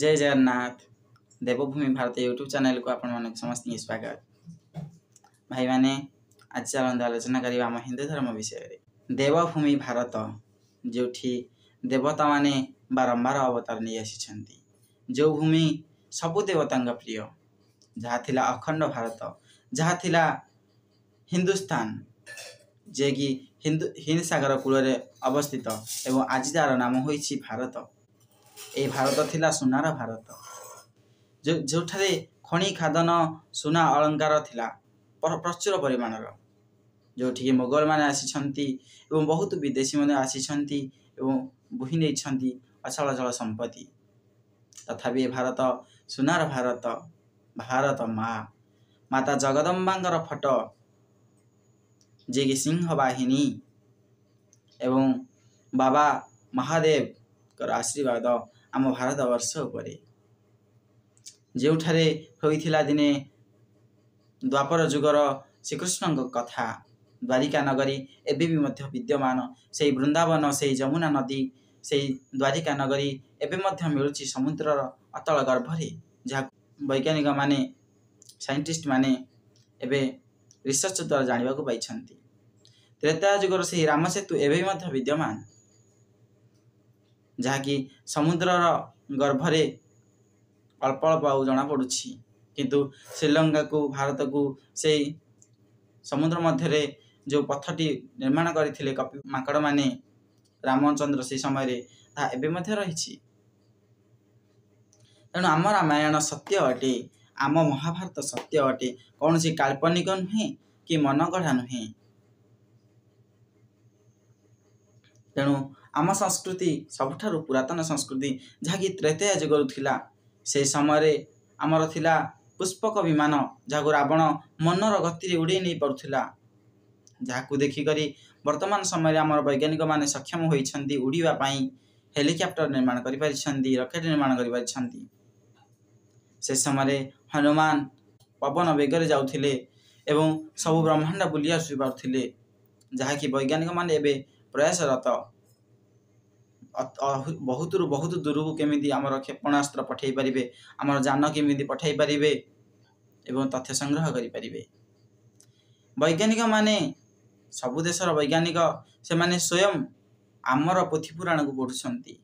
जय जगन्नाथ ଦେବଭୂମି ଭାରତ ୟୁଟ୍ୟୁବ୍ ଚ୍ୟାନେଲ୍କୁ ଆପଣମାନଙ୍କୁ ସମସ୍ତଙ୍କୁ ସ୍ୱାଗତ ଭାଇମାନେ ଆଜି ଚାଲନ୍ତୁ ଆଲୋଚନା କରିବା ଆମ ହିନ୍ଦୁ ଧର୍ମ ବିଷୟରେ ଦେବଭୂମି ଭାରତ ଯେଉଁଠି ଦେବତାମାନେ ବାରମ୍ବାର ଅବତାର ନେଇ ଆସିଛନ୍ତି ଯେଉଁ ଭୂମି ସବୁ ଦେବତାଙ୍କ ପ୍ରିୟ ଯାହା ଥିଲା ଅଖଣ୍ଡ ଭାରତ ଯାହା ଥିଲା ହିନ୍ଦୁସ୍ତାନ ଯିଏକି ହିନ୍ଦୁ ହିନ୍ଦସାଗର କୂଳରେ ଅବସ୍ଥିତ ଏବଂ ଆଜି ତା'ର ନାମ ହୋଇଛି ଭାରତ ଏହି ଭାରତ ଥିଲା ସୁନାର ଭାରତ ଯେଉଁଠାରେ ଖଣି ଖାଦନ ସୁନା ଅଳଙ୍କାର ଥିଲା ପ୍ରଚୁର ପରିମାଣର ଯେଉଁଠିକି ମୋଗଲମାନେ ଆସିଛନ୍ତି ଏବଂ ବହୁତ ବିଦେଶୀ ମଧ୍ୟ ଆସିଛନ୍ତି ଏବଂ ବୋହି ନେଇଛନ୍ତି ଅଚଳ ଅଚଳ ସମ୍ପତ୍ତି ତଥାପି ଏ ଭାରତ ସୁନାର ଭାରତ ଭାରତ ମା ମାତା ଜଗଦମ୍ବାଙ୍କର ଫଟୋ ଯିଏକି ସିଂହ ବାହିନୀ ଏବଂ ବାବା ମହାଦେବ ତାଙ୍କର ଆଶୀର୍ବାଦ ଆମ ଭାରତବର୍ଷ ଉପରେ ଯେଉଁଠାରେ ହୋଇଥିଲା ଦିନେ ଦ୍ୱାପର ଯୁଗର ଶ୍ରୀକୃଷ୍ଣଙ୍କ କଥା ଦ୍ୱାରିକା ନଗରୀ ଏବେ ବି ମଧ୍ୟ ବିଦ୍ୟମାନ ସେଇ ବୃନ୍ଦାବନ ସେଇ ଯମୁନା ନଦୀ ସେଇ ଦ୍ୱାରିକା ନଗରୀ ଏବେ ମଧ୍ୟ ମିଳୁଛି ସମୁଦ୍ରର ଅତଳ ଗର୍ଭରେ ଯାହାକୁ ବୈଜ୍ଞାନିକମାନେ ସାଇଣ୍ଟିଷ୍ଟମାନେ ଏବେ ରିସର୍ଚ୍ଚ ଦ୍ୱାରା ଜାଣିବାକୁ ପାଇଛନ୍ତି ତ୍ରେତା ଯୁଗର ସେହି ରାମ ସେତୁ ଏବେ ମଧ୍ୟ ବିଦ୍ୟମାନ ଯାହାକି ସମୁଦ୍ରର ଗର୍ଭରେ ଅଳ୍ପ ଅଳ୍ପ ଆଉ ଜଣାପଡ଼ୁଛି କିନ୍ତୁ ଶ୍ରୀଲଙ୍କାକୁ ଭାରତକୁ ସେଇ ସମୁଦ୍ର ମଧ୍ୟରେ ଯେଉଁ ପଥଟି ନିର୍ମାଣ କରିଥିଲେ କପି ମାଙ୍କଡ଼ମାନେ ରାମଚନ୍ଦ୍ର ସେହି ସମୟରେ ତାହା ଏବେ ମଧ୍ୟ ରହିଛି ତେଣୁ ଆମ ରାମାୟଣ ସତ୍ୟ ଅଟେ ଆମ ମହାଭାରତ ସତ୍ୟ ଅଟେ କୌଣସି କାଳ୍ପନିକ ନୁହେଁ କି ମନଗଢ଼ା ନୁହେଁ ତେଣୁ ଆମ ସଂସ୍କୃତି ସବୁଠାରୁ ପୁରାତନ ସଂସ୍କୃତି ଯାହାକି ତ୍ରେତୟା ଯୁଗରୁ ଥିଲା ସେହି ସମୟରେ ଆମର ଥିଲା ପୁଷ୍ପକ ବିମାନ ଯାହାକୁ ରାବଣ ମନର ଗତିରେ ଉଡ଼େଇ ନେଇପାରୁଥିଲା ଯାହାକୁ ଦେଖିକରି ବର୍ତ୍ତମାନ ସମୟରେ ଆମର ବୈଜ୍ଞାନିକମାନେ ସକ୍ଷମ ହୋଇଛନ୍ତି ଉଡ଼ିବା ପାଇଁ ହେଲିକପ୍ଟର ନିର୍ମାଣ କରିପାରିଛନ୍ତି ରକେଟ୍ ନିର୍ମାଣ କରିପାରିଛନ୍ତି ସେ ସମୟରେ ହନୁମାନ ପବନ ବେଗରେ ଯାଉଥିଲେ ଏବଂ ସବୁ ବ୍ରହ୍ମାଣ୍ଡ ବୁଲି ଆସିପାରୁଥିଲେ ଯାହାକି ବୈଜ୍ଞାନିକମାନେ ଏବେ ପ୍ରୟାସରତ ବହୁତରୁ ବହୁତ ଦୂରକୁ କେମିତି ଆମର କ୍ଷେପଣାସ୍ତ୍ର ପଠାଇ ପାରିବେ ଆମର ଯାନ କେମିତି ପଠାଇ ପାରିବେ ଏବଂ ତଥ୍ୟ ସଂଗ୍ରହ କରିପାରିବେ ବୈଜ୍ଞାନିକମାନେ ସବୁ ଦେଶର ବୈଜ୍ଞାନିକ ସେମାନେ ସ୍ୱୟଂ ଆମର ପୋଥିପୁରାଣକୁ ପଢ଼ୁଛନ୍ତି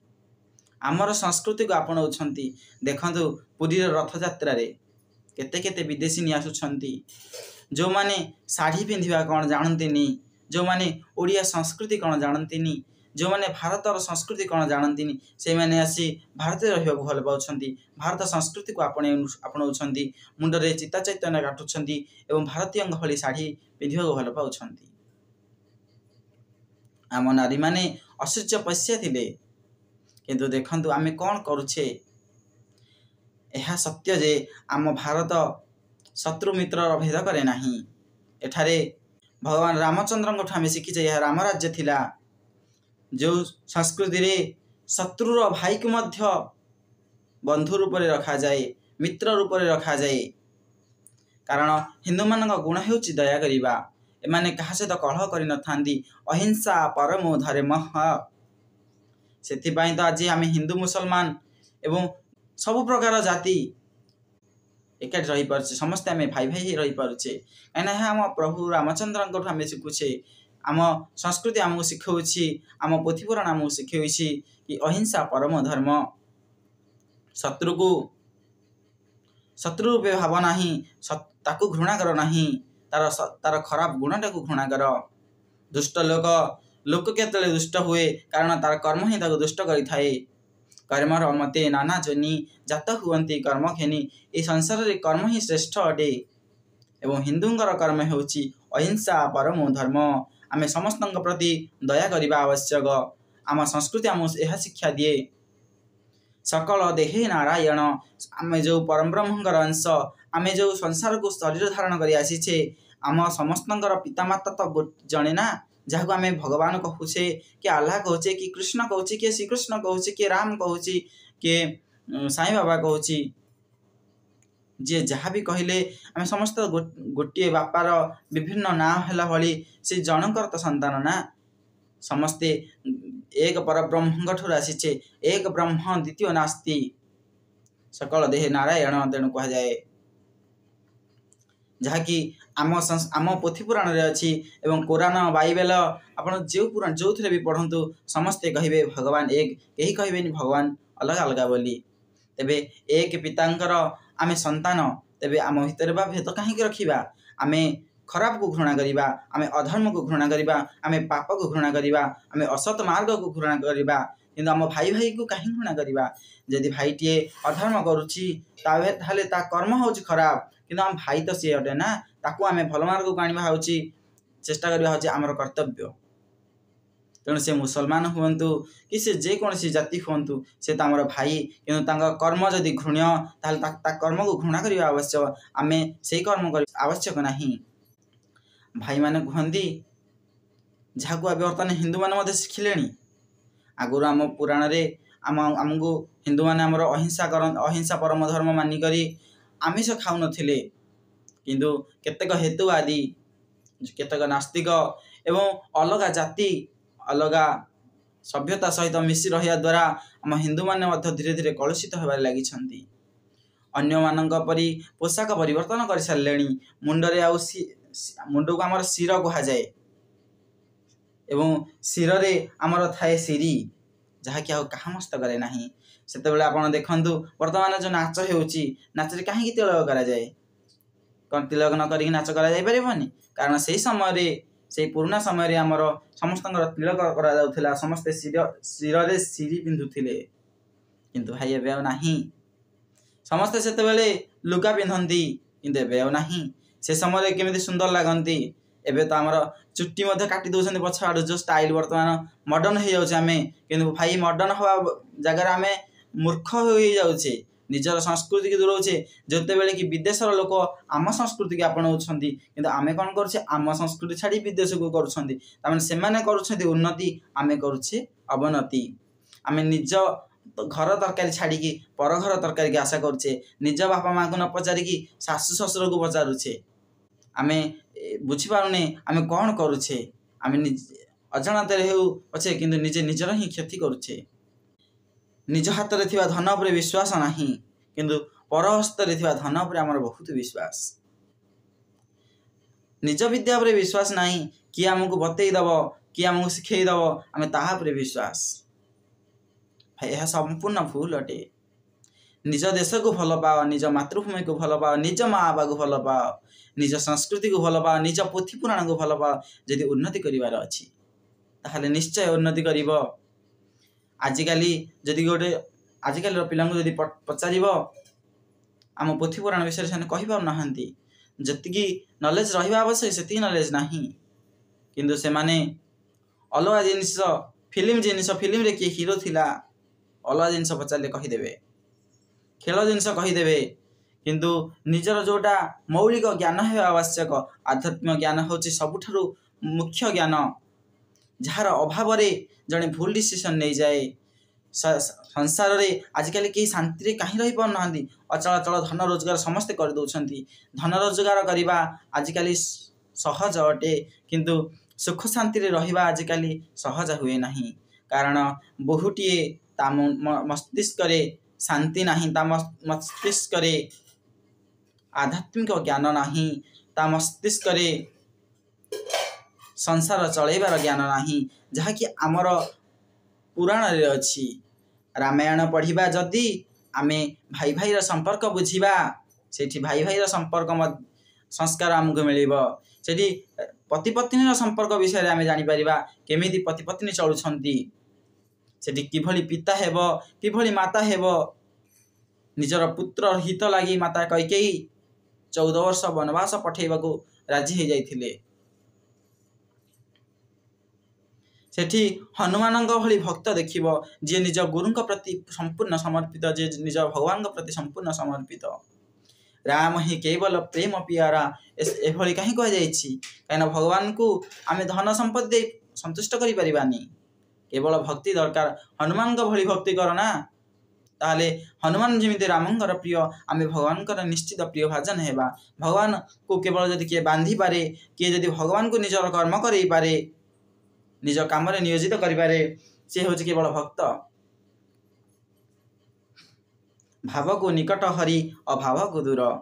ଆମର ସଂସ୍କୃତିକୁ ଆପଣାଉଛନ୍ତି ଦେଖନ୍ତୁ ପୁରୀର ରଥଯାତ୍ରାରେ କେତେ କେତେ ବିଦେଶୀନି ଆସୁଛନ୍ତି ଯେଉଁମାନେ ଶାଢ଼ୀ ପିନ୍ଧିବା କ'ଣ ଜାଣନ୍ତିନି ଯେଉଁମାନେ ଓଡ଼ିଆ ସଂସ୍କୃତି କ'ଣ ଜାଣନ୍ତିନି ଯେଉଁମାନେ ଭାରତର ସଂସ୍କୃତି କ'ଣ ଜାଣନ୍ତିନି ସେମାନେ ଆସି ଭାରତରେ ରହିବାକୁ ଭଲ ପାଉଛନ୍ତି ଭାରତ ସଂସ୍କୃତିକୁ ଆପଣେଇ ଆପଣାଉଛନ୍ତି ମୁଣ୍ଡରେ ଚିତା ଚୈତନ୍ୟ ଗାଠୁଛନ୍ତି ଏବଂ ଭାରତୀୟଙ୍କ ଭଳି ଶାଢ଼ୀ ପିନ୍ଧିବାକୁ ଭଲ ପାଉଛନ୍ତି ଆମ ନାରୀମାନେ ଅସୁଚ୍ଚ ପଶ୍ୟା ଥିଲେ କିନ୍ତୁ ଦେଖନ୍ତୁ ଆମେ କ'ଣ କରୁଛେ ଏହା ସତ୍ୟ ଯେ ଆମ ଭାରତ ଶତ୍ରୁ ମିତ୍ରର ଭେଦ କରେ ନାହିଁ ଏଠାରେ ଭଗବାନ ରାମଚନ୍ଦ୍ରଙ୍କଠୁ ଆମେ ଶିଖିଛେ ଏହା ରାମରାଜ୍ୟ ଥିଲା ଯେଉଁ ସଂସ୍କୃତିରେ ଶତ୍ରୁର ଭାଇକୁ ମଧ୍ୟ ବନ୍ଧୁ ରୂପରେ ରଖାଯାଏ ମିତ୍ର ରୂପରେ ରଖାଯାଏ କାରଣ ହିନ୍ଦୁମାନଙ୍କ ଗୁଣ ହେଉଛି ଦୟା କରିବା ଏମାନେ କାହା ସହିତ କଳହ କରିନଥାନ୍ତି ଅହିଂସା ପରମ ଧରେ ମହ ସେଥିପାଇଁ ତ ଆଜି ଆମେ ହିନ୍ଦୁ ମୁସଲମାନ ଏବଂ ସବୁ ପ୍ରକାର ଜାତି ଏକାଠି ରହିପାରୁଛେ ସମସ୍ତେ ଆମେ ଭାଇ ଭାଇ ହେଇ ରହିପାରୁଛେ କାହିଁକିନା ଏହା ଆମ ପ୍ରଭୁ ରାମଚନ୍ଦ୍ରଙ୍କଠୁ ଆମେ ଶିଖୁଛେ ଆମ ସଂସ୍କୃତି ଆମକୁ ଶିଖଉଛି ଆମ ପୃଥିବୀରଣ ଆମକୁ ଶିଖଉଛି କି ଅହିଂସା ପରମ ଧର୍ମ ଶତ୍ରୁକୁ ଶତ୍ରୁ ରୂପେ ଭାବ ନାହିଁ ତାକୁ ଘୃଣା କର ନାହିଁ ତାର ତାର ଖରାପ ଗୁଣଟାକୁ ଘୃଣା କର ଦୁଷ୍ଟ ଲୋକ ଲୋକ କେତେବେଳେ ଦୁଷ୍ଟ ହୁଏ କାରଣ ତାର କର୍ମ ହିଁ ତାକୁ ଦୁଷ୍ଟ କରିଥାଏ କର୍ମର ମତେ ନାନା ଜନି ଜାତ ହୁଅନ୍ତି କର୍ମ ଘେନି ଏ ସଂସାରରେ କର୍ମ ହିଁ ଶ୍ରେଷ୍ଠ ଅଟେ ଏବଂ ହିନ୍ଦୁଙ୍କର କର୍ମ ହେଉଛି ଅହିଂସା ପରମ ଧର୍ମ ଆମେ ସମସ୍ତଙ୍କ ପ୍ରତି ଦୟା କରିବା ଆବଶ୍ୟକ ଆମ ସଂସ୍କୃତି ଆମକୁ ଏହା ଶିକ୍ଷା ଦିଏ ସକଳ ଦେହେ ନାରାୟଣ ଆମେ ଯେଉଁ ପରମ୍ବ୍ରହ୍ମଙ୍କର ଅଂଶ ଆମେ ଯେଉଁ ସଂସାରକୁ ଶରୀର ଧାରଣ କରି ଆସିଛେ ଆମ ସମସ୍ତଙ୍କର ପିତାମାତା ତ ଜଣେ ନା ଯାହାକୁ ଆମେ ଭଗବାନ କହୁଛେ କିଏ ଆହ୍ଲା କହୁଛେ କି କୃଷ୍ଣ କହୁଛି କିଏ ଶ୍ରୀକୃଷ୍ଣ କହୁଛି କିଏ ରାମ କହୁଛି କିଏ ସାଇବାବା କହୁଛି ଯିଏ ଯାହା ବି କହିଲେ ଆମେ ସମସ୍ତେ ଗୋଟିଏ ବାପାର ବିଭିନ୍ନ ନାଁ ହେଲା ଭଳି ସେ ଜଣଙ୍କର ତ ସନ୍ତାନ ନା ସମସ୍ତେ ଏକ ପର ବ୍ରହ୍ମଙ୍କ ଠାରୁ ଆସିଛେ ଏକ ବ୍ରହ୍ମ ଦ୍ୱିତୀୟ ନାସ୍ତି ସକଳ ଦେହେ ନାରାୟଣ ତେଣୁ କୁହାଯାଏ ଯାହାକି ଆମ ଆମ ପୋଥି ପୁରାଣରେ ଅଛି ଏବଂ କୋରାନ ବାଇବେଲ ଆପଣ ଯେଉଁ ପୁରାଣ ଯେଉଁଥିରେ ବି ପଢ଼ନ୍ତୁ ସମସ୍ତେ କହିବେ ଭଗବାନ ଏକ କେହି କହିବେନି ଭଗବାନ ଅଲଗା ଅଲଗା ବୋଲି ତେବେ ଏକ ପିତାଙ୍କର ଆମେ ସନ୍ତାନ ତେବେ ଆମ ଭିତରେ ବା ଭେଦ କାହିଁକି ରଖିବା ଆମେ ଖରାପକୁ ଘୃଣା କରିବା ଆମେ ଅଧର୍ମକୁ ଘୃଣା କରିବା ଆମେ ପାପକୁ ଘୃଣା କରିବା ଆମେ ଅସତ ମାର୍ଗକୁ ଘୃଣା କରିବା କିନ୍ତୁ ଆମ ଭାଇ ଭାଇକୁ କାହିଁ ଘୃଣା କରିବା ଯଦି ଭାଇଟିଏ ଅଧର୍ମ କରୁଛି ତାହେଲେ ତା କର୍ମ ହେଉଛି ଖରାପ କିନ୍ତୁ ଆମ ଭାଇ ତ ସିଏ ଅଟେ ନା ତାକୁ ଆମେ ଭଲ ମାର୍ଗକୁ ଆଣିବା ହେଉଛି ଚେଷ୍ଟା କରିବା ହେଉଛି ଆମର କର୍ତ୍ତବ୍ୟ ତେଣୁ ସେ ମୁସଲମାନ ହୁଅନ୍ତୁ କି ସେ ଯେକୌଣସି ଜାତି ହୁଅନ୍ତୁ ସେ ତ ଆମର ଭାଇ କିନ୍ତୁ ତାଙ୍କ କର୍ମ ଯଦି ଘୃଣ୍ୟ ତାହେଲେ ତା କର୍ମକୁ ଘୃଣା କରିବା ଆବଶ୍ୟକ ଆମେ ସେଇ କର୍ମ କରିବା ଆବଶ୍ୟକ ନାହିଁ ଭାଇମାନେ କୁହନ୍ତି ଯାହାକୁ ଏବେ ବର୍ତ୍ତମାନ ହିନ୍ଦୁମାନେ ମଧ୍ୟ ଶିଖିଲେଣି ଆଗରୁ ଆମ ପୁରାଣରେ ଆମ ଆମକୁ ହିନ୍ଦୁମାନେ ଆମର ଅହିଂସା କର ଅହିଂସା ପରମ ଧର୍ମ ମାନିକରି ଆମିଷ ଖାଉନଥିଲେ କିନ୍ତୁ କେତେକ ହେତୁବାଦୀ କେତେକ ନାସ୍ତିକ ଏବଂ ଅଲଗା ଜାତି ଅଲଗା ସଭ୍ୟତା ସହିତ ମିଶି ରହିବା ଦ୍ୱାରା ଆମ ହିନ୍ଦୁମାନେ ମଧ୍ୟ ଧୀରେ ଧୀରେ କଳୁଷିତ ହେବାରେ ଲାଗିଛନ୍ତି ଅନ୍ୟମାନଙ୍କ ପରି ପୋଷାକ ପରିବର୍ତ୍ତନ କରିସାରିଲେଣି ମୁଣ୍ଡରେ ଆଉ ମୁଣ୍ଡକୁ ଆମର ଶିର କୁହାଯାଏ ଏବଂ ଶିରରେ ଆମର ଥାଏ ସିରି ଯାହାକି ଆଉ କାହା ମସ୍ତ କରେ ନାହିଁ ସେତେବେଳେ ଆପଣ ଦେଖନ୍ତୁ ବର୍ତ୍ତମାନ ଯେଉଁ ନାଚ ହେଉଛି ନାଚରେ କାହିଁକି ତିଳକ କରାଯାଏ କ'ଣ ତିଳକ ନ କରିକି ନାଚ କରାଯାଇପାରିବନି କାରଣ ସେହି ସମୟରେ ସେଇ ପୁରୁଣା ସମୟରେ ଆମର ସମସ୍ତଙ୍କର ତିଳକ କରାଯାଉଥିଲା ସମସ୍ତେ ଶିର ଶିରରେ ଶିରି ପିନ୍ଧୁଥିଲେ କିନ୍ତୁ ଭାଇ ଏବେ ଆଉ ନାହିଁ ସମସ୍ତେ ସେତେବେଳେ ଲୁଗା ପିନ୍ଧନ୍ତି କିନ୍ତୁ ଏବେ ଆଉ ନାହିଁ ସେ ସମୟରେ କେମିତି ସୁନ୍ଦର ଲାଗନ୍ତି ଏବେ ତ ଆମର ଚୁଟି ମଧ୍ୟ କାଟି ଦେଉଛନ୍ତି ପଛ ଆଡ଼ୁ ଯେଉଁ ଷ୍ଟାଇଲ ବର୍ତ୍ତମାନ ମଡର୍ଣ୍ଣ ହେଇଯାଉଛେ ଆମେ କିନ୍ତୁ ଭାଇ ମଡର୍ଣ୍ଣ ହେବା ଜାଗାରେ ଆମେ ମୂର୍ଖ ହେଇଯାଉଛେ ନିଜର ସଂସ୍କୃତିକୁ ଦୂରଉଛେ ଯେତେବେଳେ କି ବିଦେଶର ଲୋକ ଆମ ସଂସ୍କୃତିକୁ ଆପଣାଉଛନ୍ତି କିନ୍ତୁ ଆମେ କ'ଣ କରୁଛେ ଆମ ସଂସ୍କୃତି ଛାଡ଼ି ବିଦେଶକୁ କରୁଛନ୍ତି ତା'ମାନେ ସେମାନେ କରୁଛନ୍ତି ଉନ୍ନତି ଆମେ କରୁଛେ ଅବନତି ଆମେ ନିଜ ଘର ତରକାରୀ ଛାଡ଼ିକି ପର ଘର ତରକାରୀକି ଆଶା କରୁଛେ ନିଜ ବାପା ମାଆଙ୍କୁ ନ ପଚାରିକି ଶାଶୁ ଶ୍ୱଶୁରକୁ ପଚାରୁଛେ ଆମେ ବୁଝିପାରୁନେ ଆମେ କ'ଣ କରୁଛେ ଆମେ ଅଜାଣତରେ ହେଉ ପଛେ କିନ୍ତୁ ନିଜେ ନିଜର ହିଁ କ୍ଷତି କରୁଛେ ନିଜ ହାତରେ ଥିବା ଧନ ଉପରେ ବିଶ୍ୱାସ ନାହିଁ କିନ୍ତୁ ପରହସ୍ତରେ ଥିବା ଧନ ଉପରେ ଆମର ବହୁତ ବିଶ୍ୱାସ ନିଜ ବିଦ୍ୟା ଉପରେ ବିଶ୍ୱାସ ନାହିଁ କିଏ ଆମକୁ ବତେଇ ଦବ କିଏ ଆମକୁ ଶିଖେଇ ଦବ ଆମେ ତାହା ଉପରେ ବିଶ୍ୱାସ ଏହା ସମ୍ପୂର୍ଣ୍ଣ ଭୁଲ ଅଟେ ନିଜ ଦେଶକୁ ଭଲ ପାଅ ନିଜ ମାତୃଭୂମିକୁ ଭଲ ପାଅ ନିଜ ମା ବାପାକୁ ଭଲ ପାଅ ନିଜ ସଂସ୍କୃତିକୁ ଭଲ ପାଅ ନିଜ ପୋଥି ପୁରାଣକୁ ଭଲ ପାଅ ଯଦି ଉନ୍ନତି କରିବାର ଅଛି ତାହେଲେ ନିଶ୍ଚୟ ଉନ୍ନତି କରିବ ଆଜିକାଲି ଯଦି ଗୋଟେ ଆଜିକାଲିର ପିଲାଙ୍କୁ ଯଦି ପଚାରିବ ଆମ ପୃଥିବୀ ପୁରାଣ ବିଷୟରେ ସେମାନେ କହିପାରୁନାହାନ୍ତି ଯେତିକି ନଲେଜ ରହିବା ଆବଶ୍ୟକ ସେତିକି ନଲେଜ ନାହିଁ କିନ୍ତୁ ସେମାନେ ଅଲଗା ଜିନିଷ ଫିଲ୍ମ ଜିନିଷ ଫିଲ୍ମରେ କିଏ ହିରୋ ଥିଲା ଅଲଗା ଜିନିଷ ପଚାରିଲେ କହିଦେବେ ଖେଳ ଜିନିଷ କହିଦେବେ କିନ୍ତୁ ନିଜର ଯେଉଁଟା ମୌଳିକ ଜ୍ଞାନ ହେବା ଆବଶ୍ୟକ ଆଧ୍ୟାତ୍ମିକ ଜ୍ଞାନ ହେଉଛି ସବୁଠାରୁ ମୁଖ୍ୟ ଜ୍ଞାନ ଯାହାର ଅଭାବରେ ଜଣେ ଭୁଲ ଡିସିସନ୍ ନେଇଯାଏ ସଂସାରରେ ଆଜିକାଲି କେହି ଶାନ୍ତିରେ କାହିଁ ରହିପାରୁନାହାନ୍ତି ନାହାନ୍ତି ଅଚଳାଚଳ ଧନ ରୋଜଗାର ସମସ୍ତେ କରିଦେଉଛନ୍ତି ଧନ ରୋଜଗାର କରିବା ଆଜିକାଲି ସହଜ ଅଟେ କିନ୍ତୁ ସୁଖ ଶାନ୍ତିରେ ରହିବା ଆଜିକାଲି ସହଜ ହୁଏ ନାହିଁ କାରଣ ବହୁଟିଏ ତା ମସ୍ତିଷ୍କରେ ଶାନ୍ତି ନାହିଁ ତା ମସ୍ତିଷ୍କରେ ଆଧ୍ୟାତ୍ମିକ ଜ୍ଞାନ ନାହିଁ ତା ମସ୍ତିଷ୍କରେ संसार चलैबार ज्ञान नै जहाक आमर पुराणले अझ राम पढिया जति आमे भाई भाइर सम्पर्क बुझ्दा त्यही भाई भाइर सम्पर्क संस्कार आमक मिल्यो त्यतिपत्नी संपर्क विषय आम जाने पर केमि पतिपत्नी चलुन्छभरि पिता हे कि माता निजर पुत्र हित लागि माता कही चौध वर्ष वनवास पठाइवा राजी है जाइ ସେଠି ହନୁମାନଙ୍କ ଭଳି ଭକ୍ତ ଦେଖିବ ଯିଏ ନିଜ ଗୁରୁଙ୍କ ପ୍ରତି ସମ୍ପୂର୍ଣ୍ଣ ସମର୍ପିତ ଯିଏ ନିଜ ଭଗବାନଙ୍କ ପ୍ରତି ସମ୍ପୂର୍ଣ୍ଣ ସମର୍ପିତ ରାମ ହିଁ କେବଳ ପ୍ରେମ ପିଆରା ଏଭଳି କାହିଁ କୁହାଯାଇଛି କାହିଁକିନା ଭଗବାନଙ୍କୁ ଆମେ ଧନ ସମ୍ପତ୍ତି ଦେଇ ସନ୍ତୁଷ୍ଟ କରିପାରିବାନି କେବଳ ଭକ୍ତି ଦରକାର ହନୁମାନଙ୍କ ଭଳି ଭକ୍ତି କର ନା ତାହେଲେ ହନୁମାନ ଯେମିତି ରାମଙ୍କର ପ୍ରିୟ ଆମେ ଭଗବାନଙ୍କର ନିଶ୍ଚିତ ପ୍ରିୟ ଭାଜନ ହେବା ଭଗବାନଙ୍କୁ କେବଳ ଯଦି କିଏ ବାନ୍ଧିପାରେ କିଏ ଯଦି ଭଗବାନଙ୍କୁ ନିଜର କର୍ମ କରେଇପାରେ ନିଜ କାମରେ ନିୟୋଜିତ କରିବାରେ ସେ ହେଉଛି କେବଳ ଭକ୍ତ ଭାବକୁ ନିକଟ ହରି ଅଭାବକୁ ଦୂର